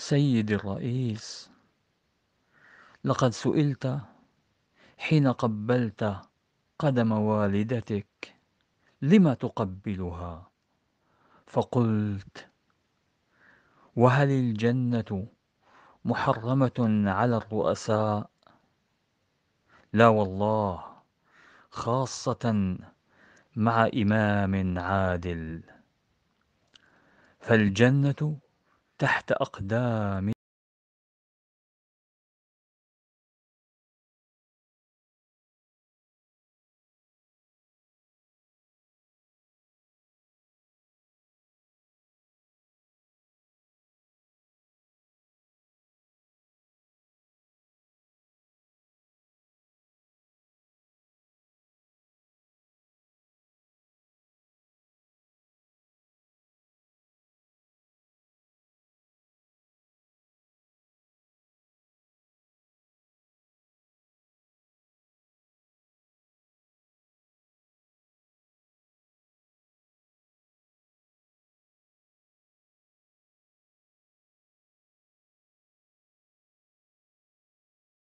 سيدي الرئيس لقد سئلت حين قبلت قدم والدتك لم تقبلها فقلت وهل الجنه محرمه على الرؤساء لا والله خاصه مع امام عادل فالجنه تحت أقدامي